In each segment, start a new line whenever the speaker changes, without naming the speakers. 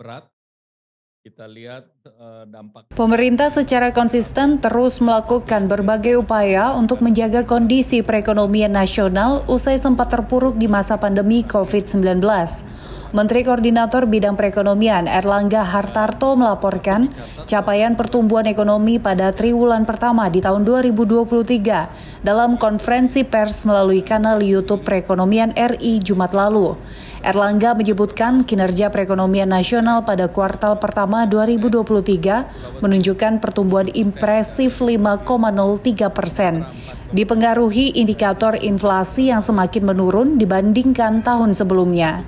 berat
kita lihat
eh, dampak. Pemerintah secara konsisten terus melakukan berbagai upaya untuk menjaga kondisi perekonomian nasional usai sempat terpuruk di masa pandemi COVID-19. Menteri Koordinator Bidang Perekonomian Erlangga Hartarto melaporkan capaian pertumbuhan ekonomi pada triwulan pertama di tahun 2023 dalam konferensi pers melalui kanal YouTube Perekonomian RI Jumat lalu. Erlangga menyebutkan kinerja perekonomian nasional pada kuartal pertama 2023 menunjukkan pertumbuhan impresif 5,03 persen, dipengaruhi indikator inflasi yang semakin menurun dibandingkan tahun sebelumnya.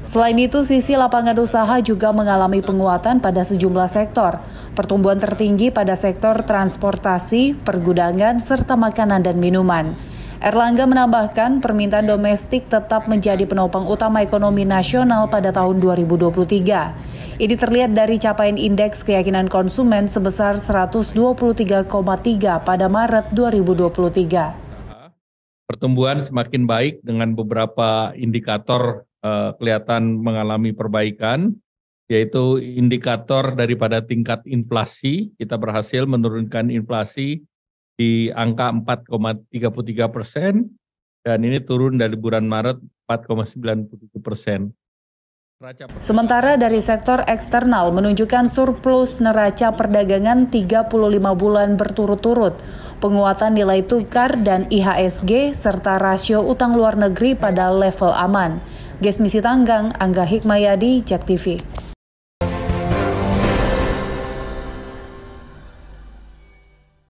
Selain itu, sisi lapangan usaha juga mengalami penguatan pada sejumlah sektor. Pertumbuhan tertinggi pada sektor transportasi, pergudangan, serta makanan dan minuman. Erlangga menambahkan permintaan domestik tetap menjadi penopang utama ekonomi nasional pada tahun 2023. Ini terlihat dari capaian indeks keyakinan konsumen sebesar 123,3 pada Maret 2023.
Pertumbuhan semakin baik dengan beberapa indikator uh, kelihatan mengalami perbaikan, yaitu indikator daripada tingkat inflasi. Kita berhasil menurunkan inflasi di angka 4,33 persen, dan ini turun dari bulan Maret 4,97 persen.
Sementara dari sektor eksternal menunjukkan surplus neraca perdagangan 35 bulan berturut-turut, penguatan nilai tukar dan IHSG serta rasio utang luar negeri pada level aman. Gesmisi Tanggang, Angga Hikmayadi, Jak TV.